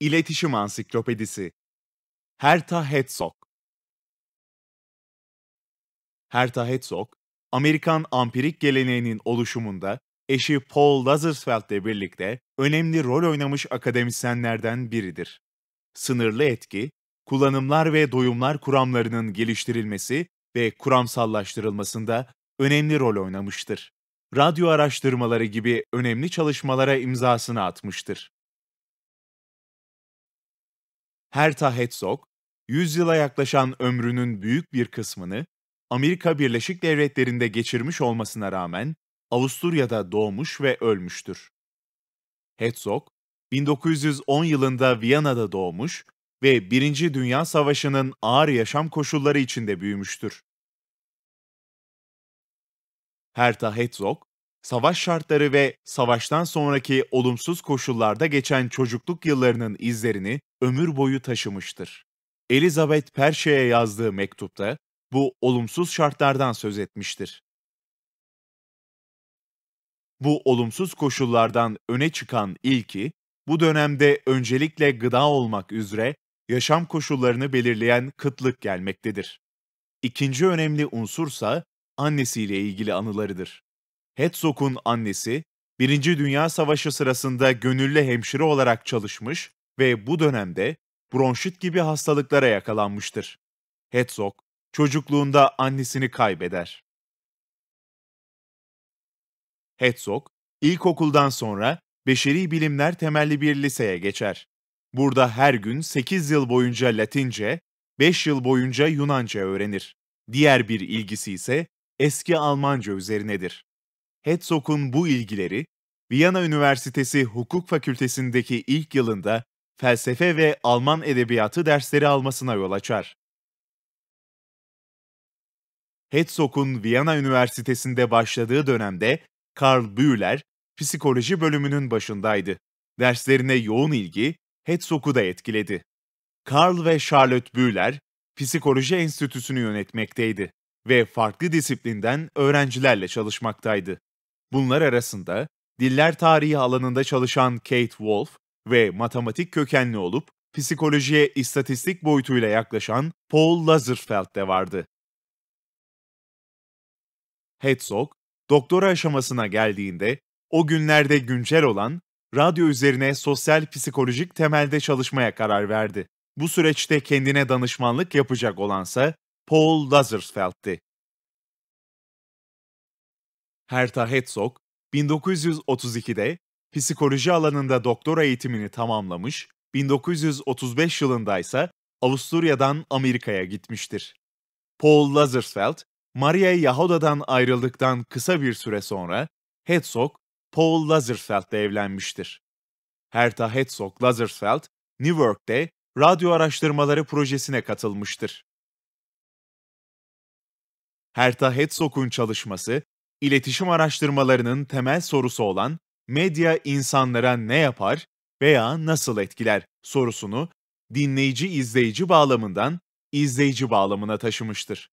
İletişim Ansiklopedisi Herta Hetzog Herta Hetzog, Amerikan ampirik geleneğinin oluşumunda eşi Paul Lazarsfeld ile birlikte önemli rol oynamış akademisyenlerden biridir. Sınırlı etki, kullanımlar ve doyumlar kuramlarının geliştirilmesi ve kuramsallaştırılmasında önemli rol oynamıştır. Radyo araştırmaları gibi önemli çalışmalara imzasını atmıştır. Herta Herzog, yüzyıla yaklaşan ömrünün büyük bir kısmını Amerika Birleşik Devletleri'nde geçirmiş olmasına rağmen Avusturya'da doğmuş ve ölmüştür. Herzog, 1910 yılında Viyana'da doğmuş ve Birinci Dünya Savaşı'nın ağır yaşam koşulları içinde büyümüştür. Herta Herzog, savaş şartları ve savaştan sonraki olumsuz koşullarda geçen çocukluk yıllarının izlerini ömür boyu taşımıştır. Elizabeth Perşe'ye yazdığı mektupta bu olumsuz şartlardan söz etmiştir. Bu olumsuz koşullardan öne çıkan ilki, bu dönemde öncelikle gıda olmak üzere yaşam koşullarını belirleyen kıtlık gelmektedir. İkinci önemli unsursa annesiyle ilgili anılarıdır. Hetzog'un annesi, Birinci Dünya Savaşı sırasında gönüllü hemşire olarak çalışmış ve bu dönemde bronşit gibi hastalıklara yakalanmıştır. Hetzog, çocukluğunda annesini kaybeder. Hetzog, ilkokuldan sonra beşeri bilimler temelli bir liseye geçer. Burada her gün 8 yıl boyunca Latince, 5 yıl boyunca Yunanca öğrenir. Diğer bir ilgisi ise eski Almanca üzerinedir. Hetzokun bu ilgileri, Viyana Üniversitesi Hukuk Fakültesindeki ilk yılında felsefe ve Alman edebiyatı dersleri almasına yol açar. Hetzokun Viyana Üniversitesi'nde başladığı dönemde Karl Bühler psikoloji bölümünün başındaydı. Derslerine yoğun ilgi Herzog'u da etkiledi. Karl ve Charlotte Bühler Psikoloji Enstitüsü'nü yönetmekteydi ve farklı disiplinden öğrencilerle çalışmaktaydı. Bunlar arasında diller tarihi alanında çalışan Kate Wolf ve matematik kökenli olup psikolojiye istatistik boyutuyla yaklaşan Paul Lazarsfeld de vardı. Herzog, doktora aşamasına geldiğinde o günlerde güncel olan radyo üzerine sosyal psikolojik temelde çalışmaya karar verdi. Bu süreçte kendine danışmanlık yapacak olansa Paul Lazarsfeld'ti. Herta Herzog, 1932'de psikoloji alanında doktora eğitimini tamamlamış, 1935 yılında ise Avusturya'dan Amerika'ya gitmiştir. Paul Lazarsfeld, Maria Yahoda'dan ayrıldıktan kısa bir süre sonra Herzog, Paul Lazarsfeld'le evlenmiştir. Herta Herzog Lazarsfeld, New York'te radyo araştırmaları projesine katılmıştır. Herta Herzog'un çalışması iletişim araştırmalarının temel sorusu olan medya insanlara ne yapar veya nasıl etkiler sorusunu dinleyici-izleyici bağlamından izleyici bağlamına taşımıştır.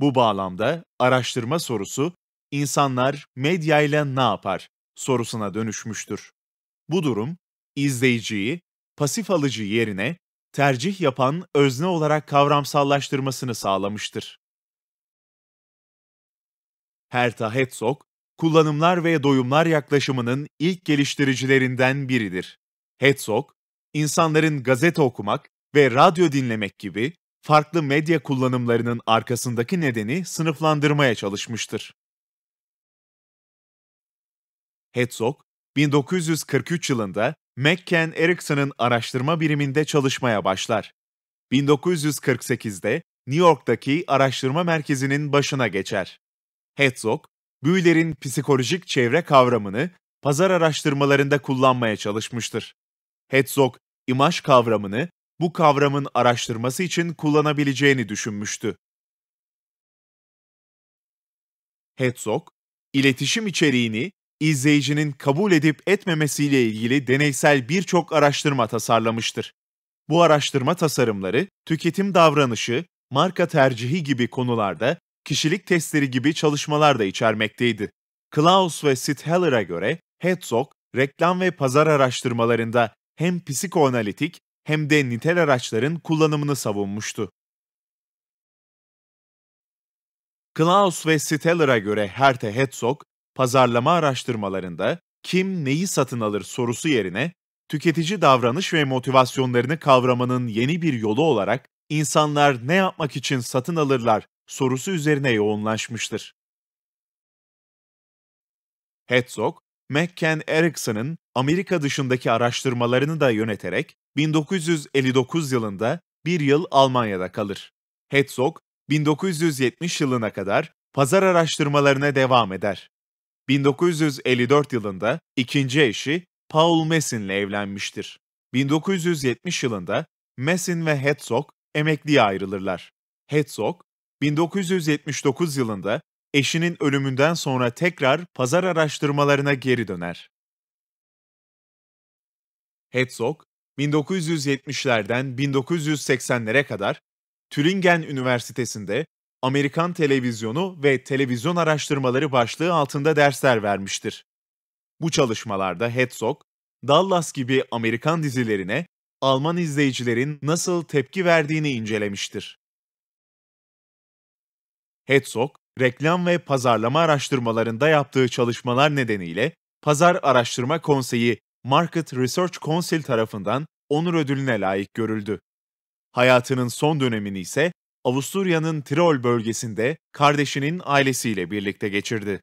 Bu bağlamda araştırma sorusu insanlar medyayla ne yapar sorusuna dönüşmüştür. Bu durum izleyiciyi pasif alıcı yerine tercih yapan özne olarak kavramsallaştırmasını sağlamıştır. Herta Herzog, kullanımlar ve doyumlar yaklaşımının ilk geliştiricilerinden biridir. Herzog, insanların gazete okumak ve radyo dinlemek gibi farklı medya kullanımlarının arkasındaki nedeni sınıflandırmaya çalışmıştır. Herzog, 1943 yılında McCann Erickson'ın araştırma biriminde çalışmaya başlar. 1948'de New York'taki araştırma merkezinin başına geçer. Herzog, büyülerin psikolojik çevre kavramını pazar araştırmalarında kullanmaya çalışmıştır. Herzog, imaj kavramını bu kavramın araştırması için kullanabileceğini düşünmüştü. Herzog, iletişim içeriğini izleyicinin kabul edip etmemesiyle ilgili deneysel birçok araştırma tasarlamıştır. Bu araştırma tasarımları tüketim davranışı, marka tercihi gibi konularda kişilik testleri gibi çalışmalar da içermekteydi. Klaus ve Sid Heller'a göre Herzog, reklam ve pazar araştırmalarında hem psikoanalitik hem de nitel araçların kullanımını savunmuştu. Klaus ve Steller'a göre Herte Herzog, pazarlama araştırmalarında kim neyi satın alır sorusu yerine tüketici davranış ve motivasyonlarını kavramanın yeni bir yolu olarak insanlar ne yapmak için satın alırlar sorusu üzerine yoğunlaşmıştır. Herzog, McCann Erickson'ın Amerika dışındaki araştırmalarını da yöneterek 1959 yılında bir yıl Almanya'da kalır. Herzog, 1970 yılına kadar pazar araştırmalarına devam eder. 1954 yılında ikinci eşi Paul Messin ile evlenmiştir. 1970 yılında Messin ve Herzog emekliye ayrılırlar. Herzog, 1979 yılında eşinin ölümünden sonra tekrar pazar araştırmalarına geri döner. Herzog, 1970'lerden 1980'lere kadar Tübingen Üniversitesi'nde Amerikan Televizyonu ve Televizyon Araştırmaları başlığı altında dersler vermiştir. Bu çalışmalarda Herzog, Dallas gibi Amerikan dizilerine Alman izleyicilerin nasıl tepki verdiğini incelemiştir. Herzog, reklam ve pazarlama araştırmalarında yaptığı çalışmalar nedeniyle Pazar Araştırma Konseyi Market Research Council tarafından onur ödülüne layık görüldü. Hayatının son dönemini ise Avusturya'nın Tirol bölgesinde kardeşinin ailesiyle birlikte geçirdi.